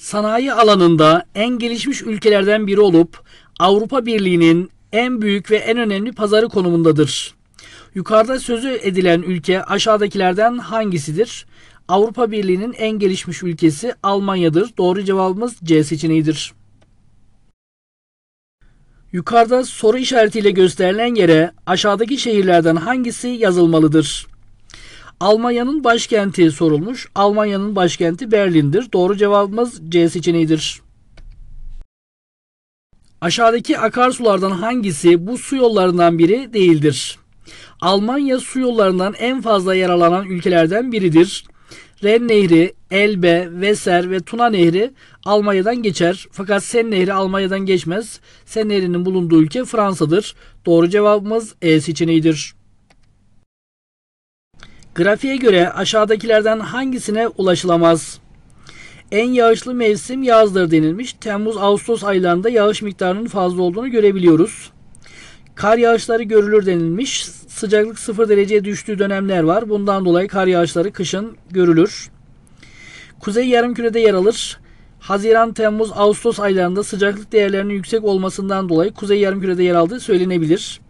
sanayi alanında en gelişmiş ülkelerden biri olup Avrupa Birliği'nin en büyük ve en önemli pazarı konumundadır. Yukarıda sözü edilen ülke aşağıdakilerden hangisidir? Avrupa Birliği'nin en gelişmiş ülkesi Almanya'dır. Doğru cevabımız C seçeneğidir. Yukarıda soru işaretiyle gösterilen yere aşağıdaki şehirlerden hangisi yazılmalıdır? Almanya'nın başkenti sorulmuş. Almanya'nın başkenti Berlin'dir. Doğru cevabımız C seçeneğidir. Aşağıdaki akarsulardan hangisi bu su yollarından biri değildir? Almanya su yollarından en fazla yararlanan ülkelerden biridir. Ren Nehri, Elbe, Veser ve Tuna Nehri Almanya'dan geçer. Fakat Sen Nehri Almanya'dan geçmez. Sen Nehri'nin bulunduğu ülke Fransa'dır. Doğru cevabımız E seçeneğidir. Grafiğe göre aşağıdakilerden hangisine ulaşılamaz? En yağışlı mevsim yazdır denilmiş. Temmuz-Ağustos aylarında yağış miktarının fazla olduğunu görebiliyoruz. Kar yağışları görülür denilmiş. Sıcaklık 0 dereceye düştüğü dönemler var. Bundan dolayı kar yağışları kışın görülür. Kuzey yarımkürede yer alır. Haziran, Temmuz, Ağustos aylarında sıcaklık değerlerinin yüksek olmasından dolayı kuzey yarımkürede yer aldığı söylenebilir.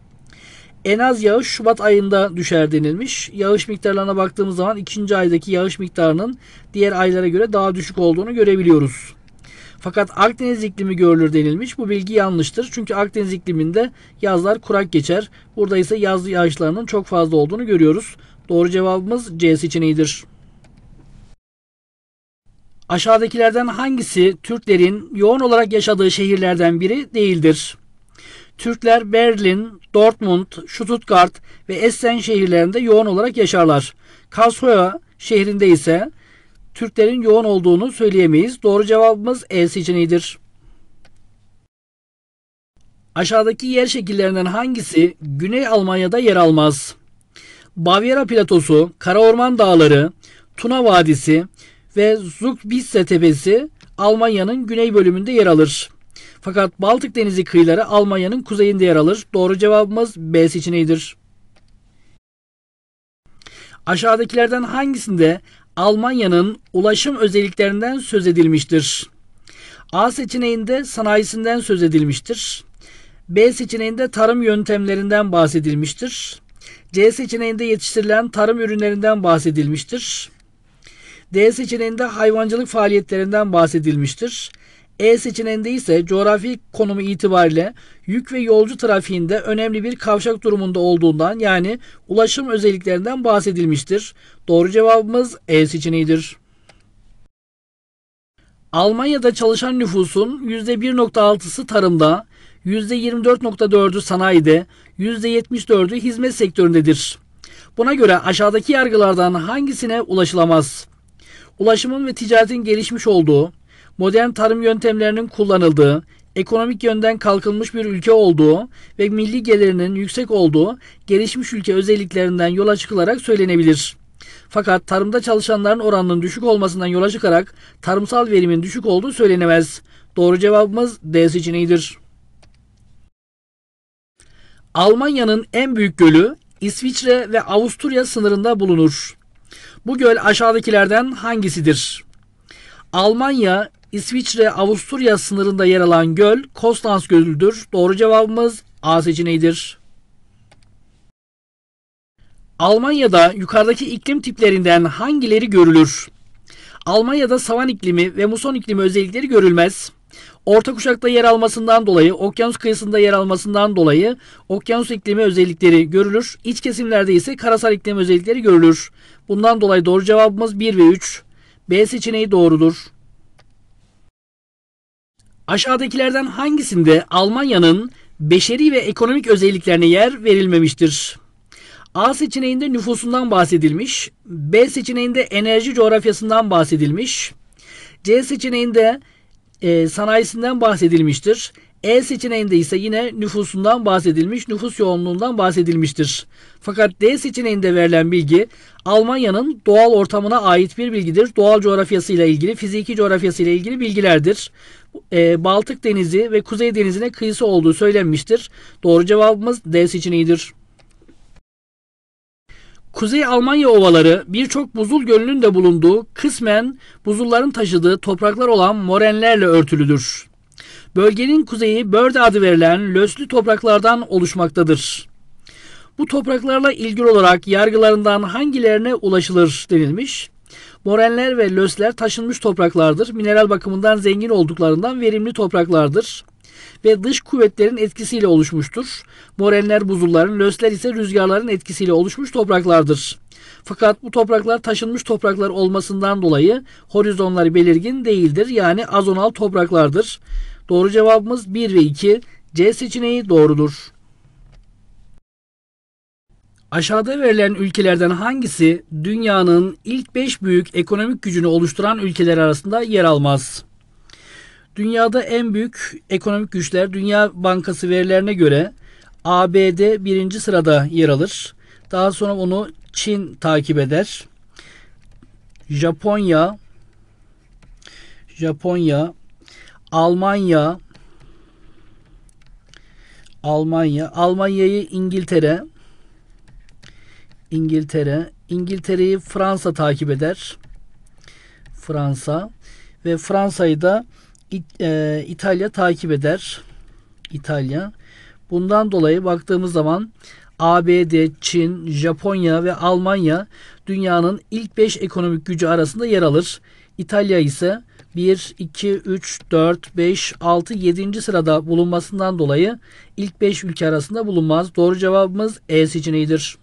En az yağış Şubat ayında düşer denilmiş. Yağış miktarlarına baktığımız zaman ikinci aydaki yağış miktarının diğer aylara göre daha düşük olduğunu görebiliyoruz. Fakat Akdeniz iklimi görülür denilmiş. Bu bilgi yanlıştır. Çünkü Akdeniz ikliminde yazlar kurak geçer. Burada ise yaz yağışlarının çok fazla olduğunu görüyoruz. Doğru cevabımız C seçeneğidir. Aşağıdakilerden hangisi Türklerin yoğun olarak yaşadığı şehirlerden biri değildir? Türkler Berlin, Dortmund, Stuttgart ve Essen şehirlerinde yoğun olarak yaşarlar. Karlsruhe şehrinde ise Türklerin yoğun olduğunu söyleyemeyiz. Doğru cevabımız E seçeneğidir. Aşağıdaki yer şekillerinden hangisi Güney Almanya'da yer almaz? Bavyera Platosu, Kara Orman Dağları, Tuna Vadisi ve Zugspitze Tepesi Almanya'nın güney bölümünde yer alır. Fakat Baltık Denizi kıyıları Almanya'nın kuzeyinde yer alır. Doğru cevabımız B seçeneğidir. Aşağıdakilerden hangisinde Almanya'nın ulaşım özelliklerinden söz edilmiştir? A seçeneğinde sanayisinden söz edilmiştir. B seçeneğinde tarım yöntemlerinden bahsedilmiştir. C seçeneğinde yetiştirilen tarım ürünlerinden bahsedilmiştir. D seçeneğinde hayvancılık faaliyetlerinden bahsedilmiştir. E seçeneğinde ise coğrafi konumu itibariyle yük ve yolcu trafiğinde önemli bir kavşak durumunda olduğundan yani ulaşım özelliklerinden bahsedilmiştir. Doğru cevabımız E seçeneğidir. Almanya'da çalışan nüfusun %1.6'sı tarımda, %24.4'ü sanayide, %74'ü hizmet sektöründedir. Buna göre aşağıdaki yargılardan hangisine ulaşılamaz? Ulaşımın ve ticaretin gelişmiş olduğu, modern tarım yöntemlerinin kullanıldığı, ekonomik yönden kalkınmış bir ülke olduğu ve milli gelirinin yüksek olduğu gelişmiş ülke özelliklerinden yola çıkılarak söylenebilir. Fakat tarımda çalışanların oranının düşük olmasından yola çıkarak tarımsal verimin düşük olduğu söylenemez. Doğru cevabımız D seçeneğidir. Almanya'nın en büyük gölü İsviçre ve Avusturya sınırında bulunur. Bu göl aşağıdakilerden hangisidir? Almanya, İsviçre Avusturya sınırında yer alan göl Kostans Gölü'dür. Doğru cevabımız A seçeneğidir. Almanya'da yukarıdaki iklim tiplerinden hangileri görülür? Almanya'da savan iklimi ve muson iklimi özellikleri görülmez. Orta kuşakta yer almasından dolayı, okyanus kıyısında yer almasından dolayı okyanus iklimi özellikleri görülür. İç kesimlerde ise karasal iklim özellikleri görülür. Bundan dolayı doğru cevabımız 1 ve 3. B seçeneği doğrudur. Aşağıdakilerden hangisinde Almanya'nın beşeri ve ekonomik özelliklerine yer verilmemiştir? A seçeneğinde nüfusundan bahsedilmiş, B seçeneğinde enerji coğrafyasından bahsedilmiş, C seçeneğinde e, sanayisinden bahsedilmiştir. E seçeneğinde ise yine nüfusundan bahsedilmiş, nüfus yoğunluğundan bahsedilmiştir. Fakat D seçeneğinde verilen bilgi Almanya'nın doğal ortamına ait bir bilgidir. Doğal coğrafyasıyla ilgili, fiziki coğrafyasıyla ilgili bilgilerdir e, Baltık Denizi ve Kuzey Denizi'ne kıyısı olduğu söylenmiştir. Doğru cevabımız D seçeneğidir. Kuzey Almanya ovaları birçok buzul gölünün de bulunduğu kısmen buzulların taşıdığı topraklar olan morenlerle örtülüdür. Bölgenin kuzeyi Börde adı verilen löslü topraklardan oluşmaktadır. Bu topraklarla ilgili olarak yargılarından hangilerine ulaşılır denilmiş. Morenler ve lösler taşınmış topraklardır. Mineral bakımından zengin olduklarından verimli topraklardır ve dış kuvvetlerin etkisiyle oluşmuştur. Morenler buzulların, lösler ise rüzgarların etkisiyle oluşmuş topraklardır. Fakat bu topraklar taşınmış topraklar olmasından dolayı horizonları belirgin değildir. Yani azonal topraklardır. Doğru cevabımız 1 ve 2. C seçeneği doğrudur. Aşağıda verilen ülkelerden hangisi dünyanın ilk 5 büyük ekonomik gücünü oluşturan ülkeler arasında yer almaz? Dünyada en büyük ekonomik güçler Dünya Bankası verilerine göre ABD birinci sırada yer alır. Daha sonra onu Çin takip eder. Japonya, Japonya, Almanya, Almanya, Almanya'yı İngiltere, İngiltere. İngiltere'yi Fransa takip eder. Fransa ve Fransa'yı da e, İtalya takip eder. İtalya. Bundan dolayı baktığımız zaman ABD, Çin, Japonya ve Almanya dünyanın ilk 5 ekonomik gücü arasında yer alır. İtalya ise 1, 2, 3, 4, 5, 6, 7. sırada bulunmasından dolayı ilk 5 ülke arasında bulunmaz. Doğru cevabımız E seçeneğidir.